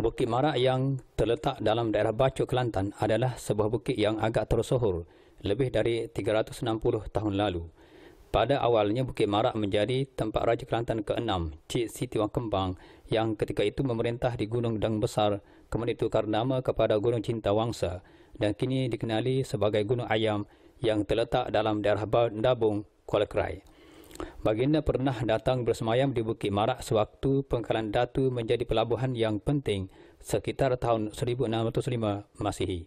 Bukit Marak yang terletak dalam daerah Bacu Kelantan adalah sebuah bukit yang agak tersohor lebih dari 360 tahun lalu. Pada awalnya Bukit Marak menjadi tempat Raja Kelantan ke-6, Cik Siti Kembang, yang ketika itu memerintah di Gunung Dang Besar, kemudian ditukar nama kepada Gunung Cinta Wangsa dan kini dikenali sebagai Gunung Ayam yang terletak dalam daerah Dabung, Kuala Kerai. Baginda pernah datang bersemayam di Bukit Marak sewaktu pengkalan Datu menjadi pelabuhan yang penting sekitar tahun 1605 Masihi.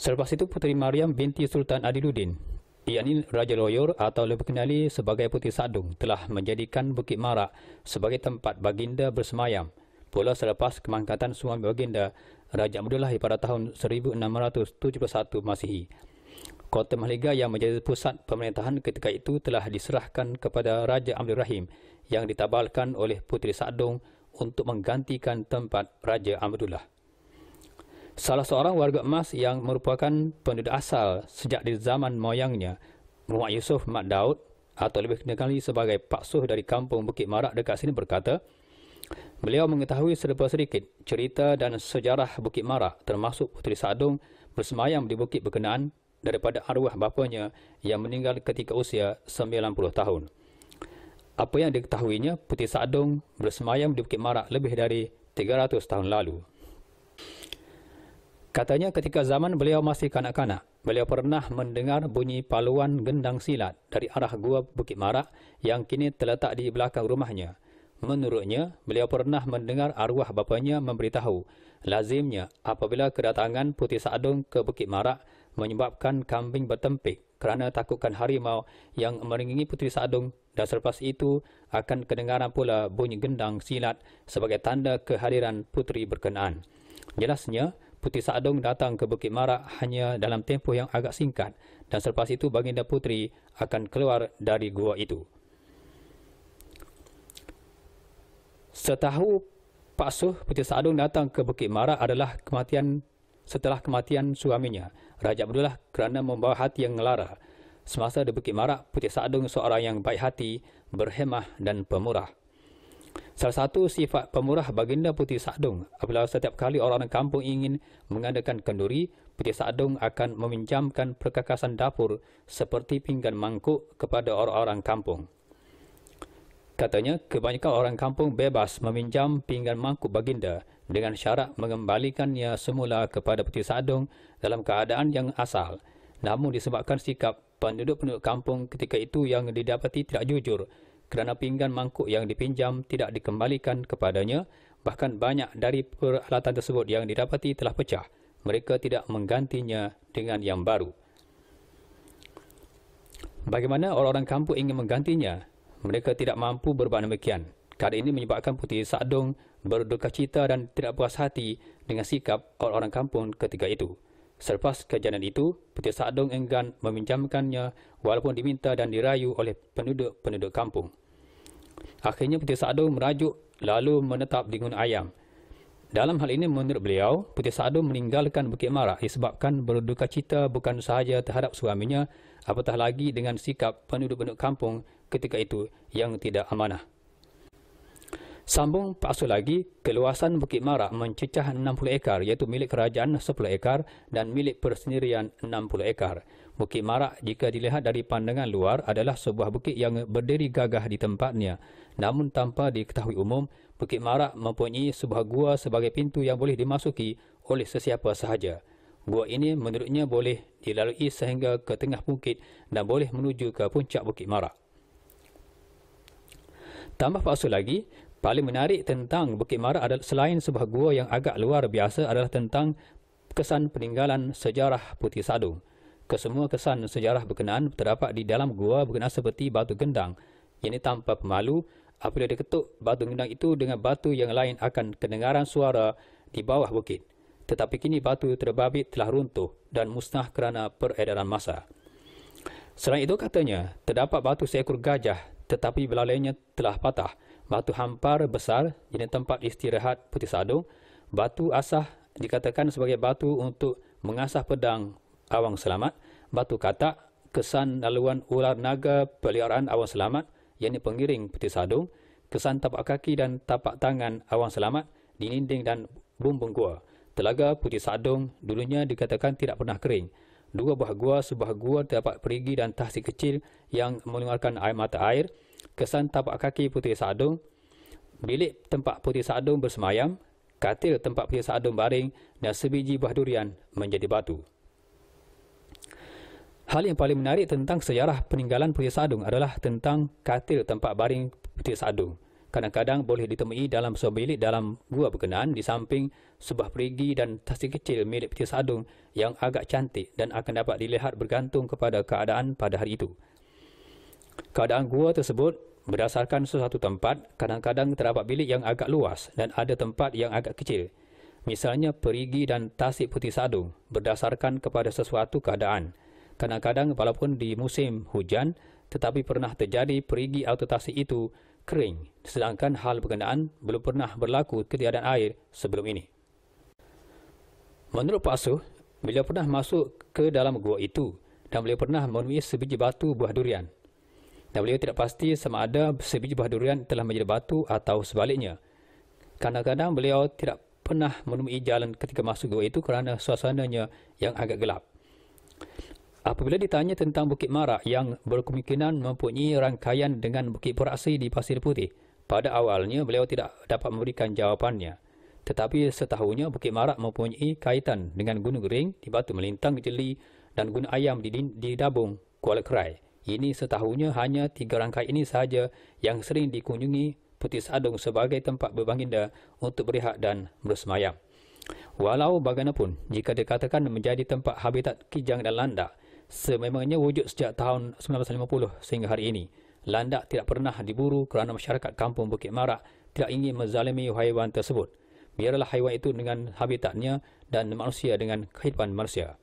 Selepas itu Puteri Maryam binti Sultan Adiluddin ia yakni Raja Loyor atau lebih dikenali sebagai Putih Sadung, telah menjadikan Bukit Marak sebagai tempat baginda bersemayam. Pula selepas kemangkatan suami baginda, Raja Abdullah pada tahun 1671 Masihi. Kota Mahliga yang menjadi pusat pemerintahan ketika itu telah diserahkan kepada Raja Abdul Rahim yang ditabalkan oleh Putri Sadung untuk menggantikan tempat Raja Abdullah. Salah seorang warga emas yang merupakan penduduk asal sejak di zaman moyangnya, Muhammad Yusuf Mat Daud atau lebih dikenali sebagai Pak Suh dari kampung Bukit Marak dekat sini berkata, beliau mengetahui serba sedikit cerita dan sejarah Bukit Marak termasuk Puteri Sadung bersemayam di Bukit Berkenaan daripada arwah bapanya yang meninggal ketika usia 90 tahun. Apa yang diketahuinya, Puteri Sadung bersemayam di Bukit Marak lebih dari 300 tahun lalu. Katanya ketika zaman beliau masih kanak-kanak, beliau pernah mendengar bunyi paluan gendang silat dari arah gua Bukit Marak yang kini terletak di belakang rumahnya. Menurutnya, beliau pernah mendengar arwah bapanya memberitahu, lazimnya apabila kedatangan Putih Sa'adung ke Bukit Marak menyebabkan kambing bertempik kerana takutkan harimau yang meringingi Putri Sa'adung dan selepas itu akan kedengaran pula bunyi gendang silat sebagai tanda kehadiran Putri berkenaan. Jelasnya, Putih Saadong datang ke Bukit Marak hanya dalam tempoh yang agak singkat dan selepas itu Baginda Puteri akan keluar dari gua itu. Setahu Pak Suh, Putih Saadong datang ke Bukit Marak adalah kematian setelah kematian suaminya, Raja Abdullah kerana membawa hati yang ngelara. Semasa di Bukit Marak, Putih Saadong seorang yang baik hati, berhemah dan pemurah. Salah satu sifat pemurah baginda Putih Sadung apabila setiap kali orang-orang kampung ingin mengadakan kenduri, Putih Sadung akan meminjamkan perkakasan dapur seperti pinggan mangkuk kepada orang-orang kampung. Katanya, kebanyakan orang kampung bebas meminjam pinggan mangkuk baginda dengan syarat mengembalikannya semula kepada Putih Sadung dalam keadaan yang asal. Namun disebabkan sikap penduduk-penduduk kampung ketika itu yang didapati tidak jujur, kerana pinggan mangkuk yang dipinjam tidak dikembalikan kepadanya, bahkan banyak dari peralatan tersebut yang didapati telah pecah. Mereka tidak menggantinya dengan yang baru. Bagaimana orang-orang kampung ingin menggantinya? Mereka tidak mampu berbuat demikian. Kali ini menyebabkan Putih Sa'dung berduka cita dan tidak puas hati dengan sikap orang-orang kampung ketika itu. Selepas kejadian itu, Petir Sadong enggan meminjamkannya walaupun diminta dan dirayu oleh penduduk-penduduk kampung. Akhirnya Petir Sadong merajuk lalu menetap di Gunung Ayam. Dalam hal ini menurut beliau, Petir Sadong meninggalkan Bukit Marak disebabkan berduka cita bukan sahaja terhadap suaminya, apatah lagi dengan sikap penduduk-penduduk kampung ketika itu yang tidak amanah. Sambung palsu lagi, keluasan Bukit Marak mencecah 60 ekar iaitu milik kerajaan 10 ekar dan milik persendirian 60 ekar. Bukit Marak jika dilihat dari pandangan luar adalah sebuah bukit yang berdiri gagah di tempatnya. Namun tanpa diketahui umum, Bukit Marak mempunyai sebuah gua sebagai pintu yang boleh dimasuki oleh sesiapa sahaja. Gua ini menurutnya boleh dilalui sehingga ke tengah bukit dan boleh menuju ke puncak Bukit Marak. Tambah palsu lagi, paling menarik tentang Bukit Mara adalah selain sebuah gua yang agak luar biasa adalah tentang kesan peninggalan sejarah Putih Sadu. Kesemua kesan sejarah berkenaan terdapat di dalam gua berkenaan seperti batu gendang. Ini tanpa pemalu, apabila diketuk batu gendang itu dengan batu yang lain akan kedengaran suara di bawah bukit. Tetapi kini batu terbabit telah runtuh dan musnah kerana peredaran masa. Selain itu katanya, terdapat batu seekor gajah tetapi belalainya telah patah batu hampar besar jenis tempat istirahat putih sadung, batu asah dikatakan sebagai batu untuk mengasah pedang awang selamat, batu katak kesan laluan ular naga peliharaan awang selamat yakni pengiring putih sadung, kesan tapak kaki dan tapak tangan awang selamat di dinding dan bumbung gua. Telaga putih sadung dulunya dikatakan tidak pernah kering. Dua buah gua, sebuah gua terdapat perigi dan tahsi kecil yang mengeluarkan air mata air kesan tapak kaki Puteri Sadung, bilik tempat Puteri Sadung bersemayam, katil tempat Puteri Sadung baring dan sebiji buah durian menjadi batu. Hal yang paling menarik tentang sejarah peninggalan Puteri Sadung adalah tentang katil tempat baring Puteri Sadung. Kadang-kadang boleh ditemui dalam sebuah bilik dalam gua berkenaan di samping sebuah perigi dan tasik kecil milik Puteri Sadung yang agak cantik dan akan dapat dilihat bergantung kepada keadaan pada hari itu. Keadaan gua tersebut berdasarkan sesuatu tempat kadang-kadang terdapat bilik yang agak luas dan ada tempat yang agak kecil. Misalnya perigi dan tasik putih sadu berdasarkan kepada sesuatu keadaan. Kadang-kadang walaupun di musim hujan tetapi pernah terjadi perigi atau tasik itu kering sedangkan hal berkenaan belum pernah berlaku ketiadaan air sebelum ini. Menurut Pak Suh, beliau pernah masuk ke dalam gua itu dan beliau pernah menemui sebiji batu buah durian dan beliau tidak pasti sama ada sebiji buah durian telah menjadi batu atau sebaliknya. Kadang-kadang beliau tidak pernah menemui jalan ketika masuk gua itu kerana suasananya yang agak gelap. Apabila ditanya tentang Bukit Marak yang berkemungkinan mempunyai rangkaian dengan Bukit Purasi di Pasir Putih, pada awalnya beliau tidak dapat memberikan jawapannya. Tetapi setahunya Bukit Marak mempunyai kaitan dengan Gunung Ring di Batu Melintang di Jeli dan Gunung Ayam di, di Dabung, Kuala Kerai. Ini setahunya hanya tiga rangkai ini sahaja yang sering dikunjungi putis adung sebagai tempat berbanginda untuk berehat dan bersemayam. Walau bagaimanapun, jika dikatakan menjadi tempat habitat kijang dan landak, sememangnya wujud sejak tahun 1950 sehingga hari ini. Landak tidak pernah diburu kerana masyarakat kampung Bukit Marak tidak ingin menzalimi haiwan tersebut. Biarlah haiwan itu dengan habitatnya dan manusia dengan kehidupan manusia.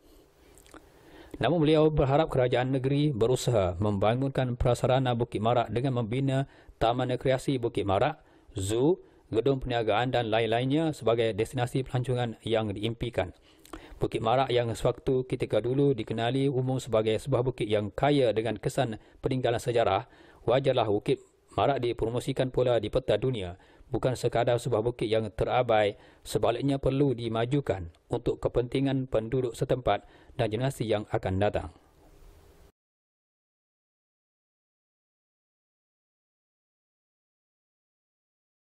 Namun beliau berharap kerajaan negeri berusaha membangunkan prasarana Bukit Marak dengan membina Taman Rekreasi Bukit Marak, zoo, gedung perniagaan dan lain-lainnya sebagai destinasi pelancongan yang diimpikan. Bukit Marak yang sewaktu ketika dulu dikenali umum sebagai sebuah bukit yang kaya dengan kesan peninggalan sejarah, wajarlah Bukit Marak dipromosikan pula di peta dunia bukan sekadar sebuah bukit yang terabai, sebaliknya perlu dimajukan untuk kepentingan penduduk setempat dan generasi yang akan datang.